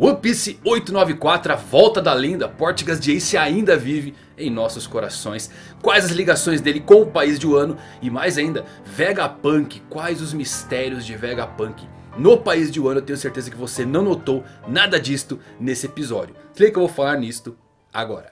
One Piece 894, a volta da lenda, Portugas de Ace ainda vive em nossos corações. Quais as ligações dele com o país de Wano e mais ainda, Vegapunk, quais os mistérios de Vegapunk? No país de Wano eu tenho certeza que você não notou nada disto nesse episódio. Clica que eu vou falar nisto agora.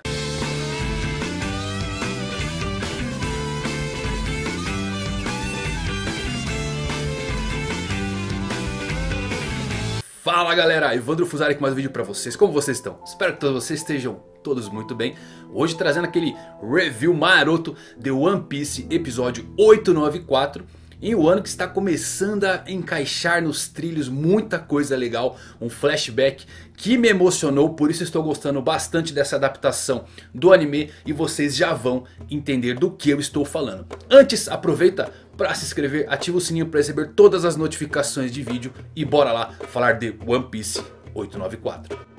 Fala galera, Evandro Fusari com mais um vídeo pra vocês, como vocês estão? Espero que todos vocês estejam todos muito bem. Hoje trazendo aquele review maroto de One Piece episódio 894 em um ano que está começando a encaixar nos trilhos muita coisa legal, um flashback que me emocionou, por isso estou gostando bastante dessa adaptação do anime e vocês já vão entender do que eu estou falando. Antes, aproveita para se inscrever, ativa o sininho para receber todas as notificações de vídeo e bora lá falar de One Piece 894.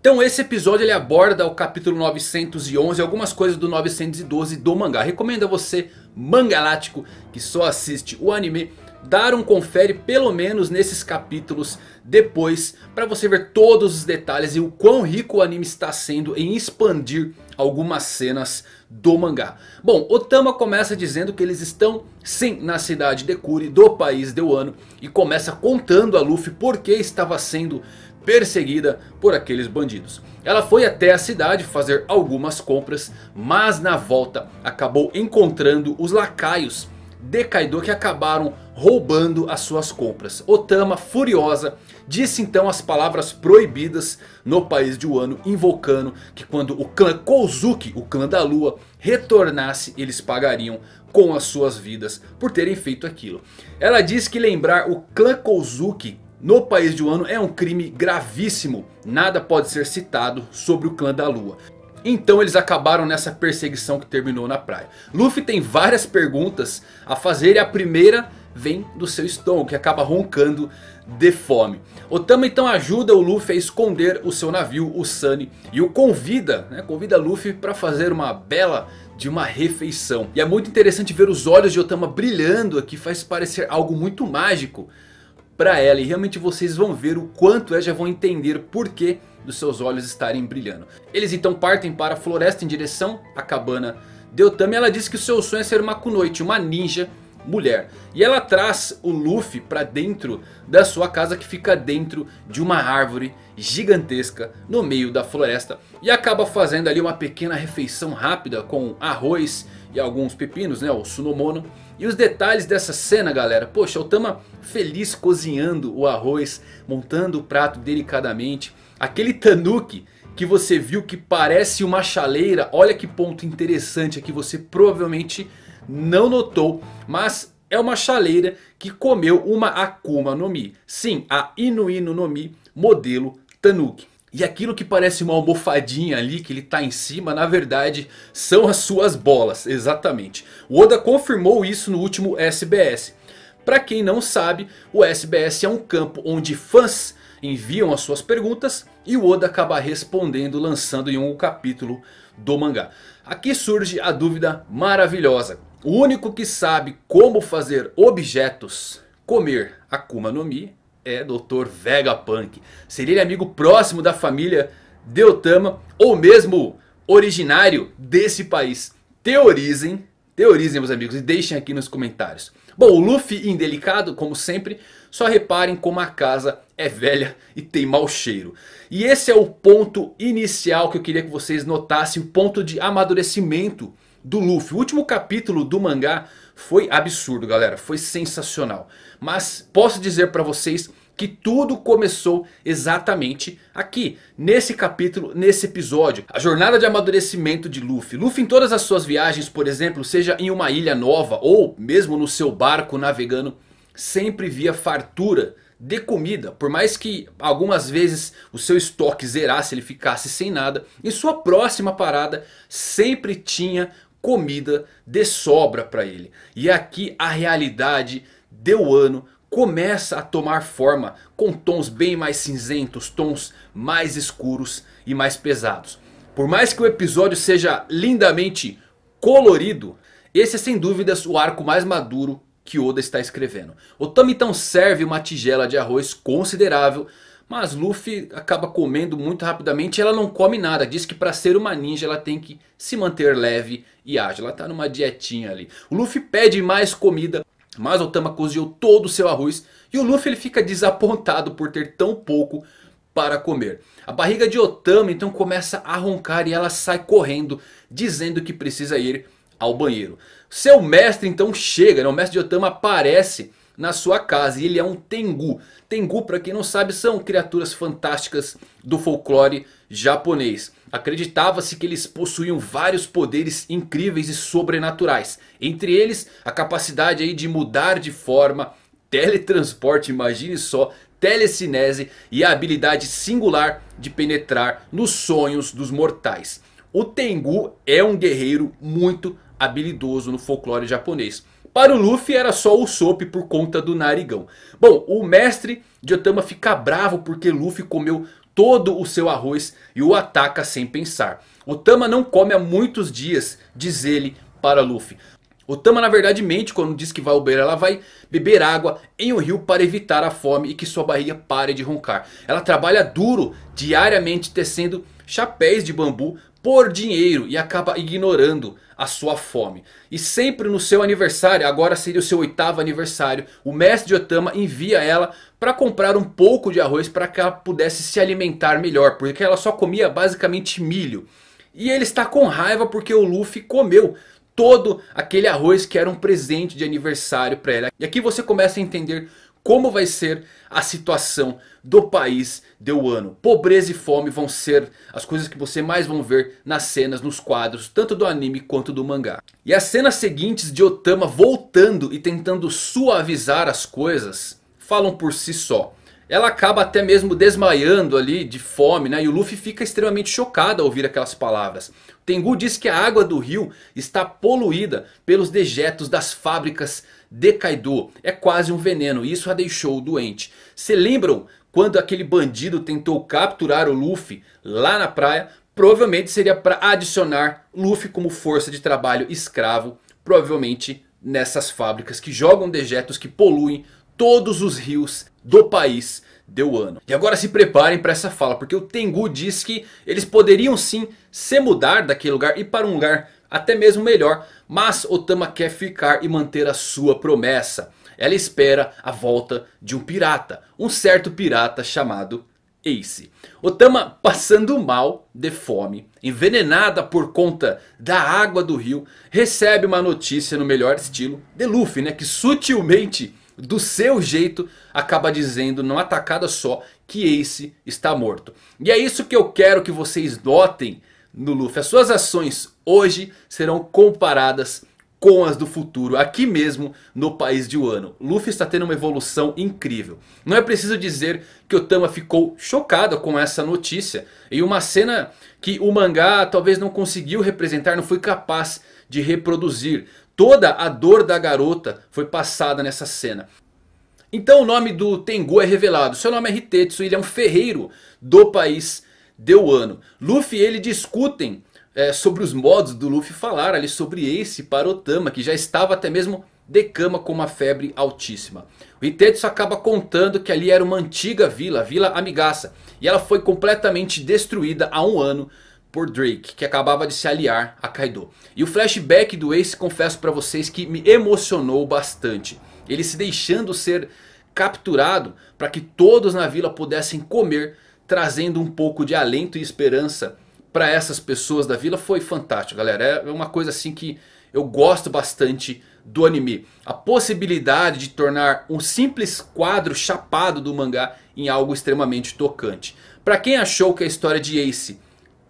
Então esse episódio ele aborda o capítulo 911 e algumas coisas do 912 do mangá. Recomendo a você, mangalático, que só assiste o anime dar um confere pelo menos nesses capítulos depois para você ver todos os detalhes e o quão rico o anime está sendo em expandir algumas cenas do mangá. Bom, Otama começa dizendo que eles estão sim na cidade de Kuri do país de Wano e começa contando a Luffy por que estava sendo perseguida por aqueles bandidos. Ela foi até a cidade fazer algumas compras, mas na volta acabou encontrando os lacaios de Kaido que acabaram roubando as suas compras. Otama, furiosa, disse então as palavras proibidas no país de Wano, invocando que quando o clã Kozuki, o clã da lua, retornasse, eles pagariam com as suas vidas por terem feito aquilo. Ela diz que lembrar o clã Kozuki no país de Wano é um crime gravíssimo. Nada pode ser citado sobre o clã da lua. Então eles acabaram nessa perseguição que terminou na praia. Luffy tem várias perguntas a fazer e a primeira vem do seu estômago, que acaba roncando de fome. Otama então ajuda o Luffy a esconder o seu navio, o Sunny, e o convida, né, convida Luffy para fazer uma bela de uma refeição. E é muito interessante ver os olhos de Otama brilhando aqui, faz parecer algo muito mágico para ela. E realmente vocês vão ver o quanto é, já vão entender por que dos seus olhos estarem brilhando. Eles então partem para a floresta em direção à cabana de Otama e ela diz que o seu sonho é ser uma kunoichi, uma ninja mulher. E ela traz o Luffy pra dentro da sua casa que fica dentro de uma árvore gigantesca no meio da floresta. E acaba fazendo ali uma pequena refeição rápida com arroz e alguns pepinos, né? O Sunomono. E os detalhes dessa cena galera, poxa, o Tama feliz cozinhando o arroz, montando o prato delicadamente. Aquele Tanuki que você viu que parece uma chaleira, olha que ponto interessante aqui, você provavelmente não notou, mas é uma chaleira que comeu uma Akuma no Mi. Sim, a Inu Inu no Mi modelo Tanuki. E aquilo que parece uma almofadinha ali que ele está em cima, na verdade são as suas bolas, exatamente. O Oda confirmou isso no último SBS. Para quem não sabe, o SBS é um campo onde fãs enviam as suas perguntas e o Oda acaba respondendo lançando em um capítulo do mangá. Aqui surge a dúvida maravilhosa. O único que sabe como fazer objetos comer Akuma no Mi é Dr. Vegapunk. Seria ele amigo próximo da família Deutama ou mesmo originário desse país. Teorizem, teorizem meus amigos e deixem aqui nos comentários. Bom, o Luffy indelicado, como sempre, só reparem como a casa é velha e tem mau cheiro. E esse é o ponto inicial que eu queria que vocês notassem, o ponto de amadurecimento do Luffy. O último capítulo do mangá foi absurdo, galera. Foi sensacional. Mas posso dizer pra vocês que tudo começou exatamente aqui, nesse capítulo, nesse episódio. A jornada de amadurecimento de Luffy. Luffy em todas as suas viagens, por exemplo, seja em uma ilha nova ou mesmo no seu barco navegando, sempre via fartura de comida. Por mais que algumas vezes o seu estoque zerasse, ele ficasse sem nada. Em sua próxima parada sempre tinha comida de sobra para ele. E é aqui a realidade de Wano começa a tomar forma com tons bem mais cinzentos, tons mais escuros e mais pesados. Por mais que o episódio seja lindamente colorido, esse é sem dúvidas o arco mais maduro que Oda está escrevendo. Otami então serve uma tigela de arroz considerável, mas Luffy acaba comendo muito rapidamente e ela não come nada. Diz que para ser uma ninja ela tem que se manter leve e age. Ela tá numa dietinha ali. O Luffy pede mais comida, mas o Tama cozinhou todo o seu arroz. E o Luffy ele fica desapontado por ter tão pouco para comer. A barriga de Otama então começa a roncar e ela sai correndo dizendo que precisa ir ao banheiro. Seu mestre então chega, né? o mestre de Otama aparece na sua casa. E ele é um Tengu. Tengu, para quem não sabe, são criaturas fantásticas do folclore japonês. Acreditava-se que eles possuíam vários poderes incríveis e sobrenaturais. Entre eles, a capacidade aí de mudar de forma, teletransporte, imagine só, telecinese e a habilidade singular de penetrar nos sonhos dos mortais. O Tengu é um guerreiro muito habilidoso no folclore japonês. Para o Luffy era só o Sop por conta do narigão. Bom, o mestre de Otama fica bravo porque Luffy comeu todo o seu arroz e o ataca sem pensar. Otama não come há muitos dias, diz ele para Luffy. Otama na verdade mente quando diz que vai ao banheiro. Ela vai beber água em um rio para evitar a fome e que sua barriga pare de roncar. Ela trabalha duro diariamente tecendo chapéus de bambu por dinheiro e acaba ignorando a sua fome. E sempre no seu aniversário, agora seria o seu oitavo aniversário, o mestre de Otama envia ela para comprar um pouco de arroz para que ela pudesse se alimentar melhor, porque ela só comia basicamente milho. E ele está com raiva porque o Luffy comeu todo aquele arroz que era um presente de aniversário para ela. E aqui você começa a entender como vai ser a situação do país de Wano. Pobreza e fome vão ser as coisas que você mais vão ver nas cenas, nos quadros, tanto do anime quanto do mangá. E as cenas seguintes de Otama voltando e tentando suavizar as coisas falam por si só. Ela acaba até mesmo desmaiando ali de fome, né? E o Luffy fica extremamente chocado ao ouvir aquelas palavras. Tengu diz que a água do rio está poluída pelos dejetos das fábricas de Kaido. É quase um veneno e isso a deixou doente. Se lembram quando aquele bandido tentou capturar o Luffy lá na praia? Provavelmente seria para adicionar Luffy como força de trabalho escravo. Provavelmente nessas fábricas que jogam dejetos que poluem todos os rios do país deu ano. E agora se preparem para essa fala, porque o Tengu diz que eles poderiam sim se mudar daquele lugar e para um lugar até mesmo melhor, mas Otama quer ficar e manter a sua promessa. Ela espera a volta de um pirata, um certo pirata chamado Ace. Otama passando mal de fome, envenenada por conta da água do rio, recebe uma notícia no melhor estilo de Luffy, né, que sutilmente do seu jeito, acaba dizendo numa atacada só que Ace está morto. E é isso que eu quero que vocês notem no Luffy. As suas ações hoje serão comparadas com as do futuro, aqui mesmo no país de Wano. Luffy está tendo uma evolução incrível. Não é preciso dizer que Otama ficou chocado com essa notícia. E uma cena que o mangá talvez não conseguiu representar, não foi capaz de reproduzir. Toda a dor da garota foi passada nessa cena. Então o nome do Tengu é revelado. Seu nome é Hitetsu ele é um ferreiro do país Deuano. Luffy e ele discutem é, sobre os modos do Luffy falar ali sobre esse parotama Que já estava até mesmo de cama com uma febre altíssima. O Hitetsu acaba contando que ali era uma antiga vila, a Vila Amigaça. E ela foi completamente destruída há um ano por Drake, que acabava de se aliar a Kaido. E o flashback do Ace, confesso pra vocês que me emocionou bastante. Ele se deixando ser capturado para que todos na vila pudessem comer, trazendo um pouco de alento e esperança para essas pessoas da vila foi fantástico, galera. É uma coisa assim que eu gosto bastante do anime. A possibilidade de tornar um simples quadro chapado do mangá em algo extremamente tocante. Para quem achou que a história de Ace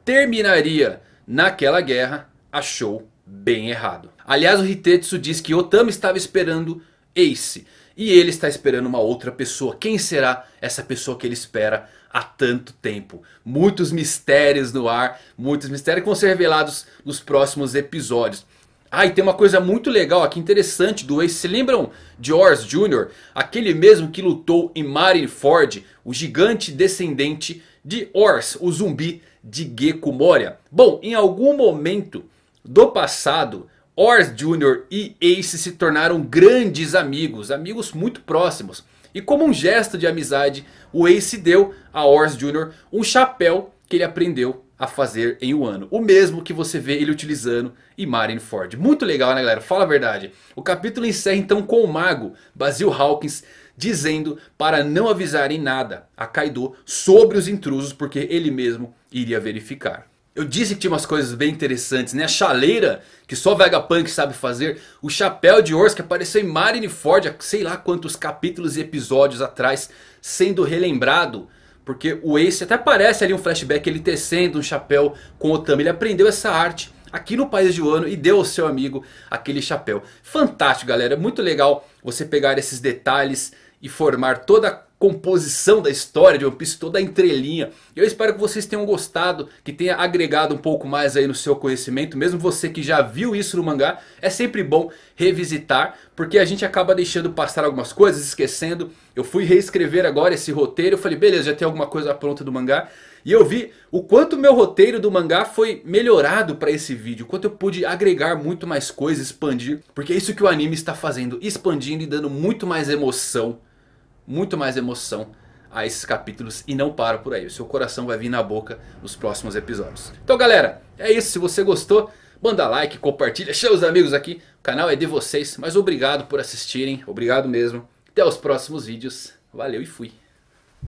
terminaria naquela guerra, achou bem errado. Aliás, o Hitetsu diz que Otama estava esperando Ace. E ele está esperando uma outra pessoa. Quem será essa pessoa que ele espera há tanto tempo? Muitos mistérios no ar. Muitos mistérios que vão ser revelados nos próximos episódios. Ah, e tem uma coisa muito legal aqui, interessante do Ace. Se lembram de Ors Jr.? Aquele mesmo que lutou em Marineford. O gigante descendente de Ors, o zumbi de Gecko Moria. Bom, em algum momento do passado, Ors Jr. e Ace se tornaram grandes amigos, amigos muito próximos. E como um gesto de amizade, o Ace deu a Ors Jr. um chapéu que ele aprendeu a fazer em um ano. O mesmo que você vê ele utilizando em Marineford. Muito legal né galera, fala a verdade. O capítulo encerra então com o mago Basil Hawkins dizendo para não avisarem nada a Kaido sobre os intrusos, porque ele mesmo iria verificar. Eu disse que tinha umas coisas bem interessantes, né? A chaleira, que só Vegapunk sabe fazer. O chapéu de Ors, que apareceu em Marineford, sei lá quantos capítulos e episódios atrás, sendo relembrado. Porque o Ace até parece ali um flashback, ele tecendo um chapéu com Otami. Ele aprendeu essa arte aqui no país de Wano e deu ao seu amigo aquele chapéu. Fantástico galera, muito legal você pegar esses detalhes e formar toda a composição da história de One Piece, toda a entrelinha. Eu espero que vocês tenham gostado, que tenha agregado um pouco mais aí no seu conhecimento. Mesmo você que já viu isso no mangá, é sempre bom revisitar, porque a gente acaba deixando passar algumas coisas, esquecendo. Eu fui reescrever agora esse roteiro, eu falei, beleza, já tem alguma coisa pronta do mangá. E eu vi o quanto meu roteiro do mangá foi melhorado para esse vídeo. O quanto eu pude agregar muito mais coisas, expandir. Porque é isso que o anime está fazendo, expandindo e dando muito mais emoção muito mais emoção a esses capítulos e não para por aí. O seu coração vai vir na boca nos próximos episódios. Então galera, é isso. Se você gostou, manda like, compartilha, chama os amigos aqui. O canal é de vocês, mas obrigado por assistirem. Obrigado mesmo. Até os próximos vídeos. Valeu e fui.